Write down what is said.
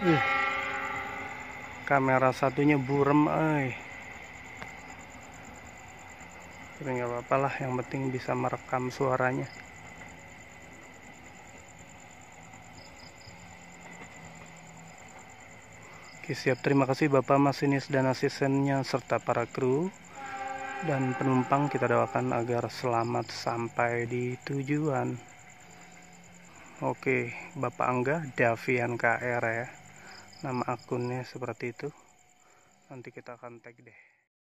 Uh, Kamera satunya burem ay. Tapi nggak apa-apa lah, yang penting bisa merekam suaranya. Oke, siap. Terima kasih Bapak masinis dan asistennya serta para kru dan penumpang kita doakan agar selamat sampai di tujuan. Oke, Bapak Angga Davian KR ya nama akunnya seperti itu nanti kita akan tag deh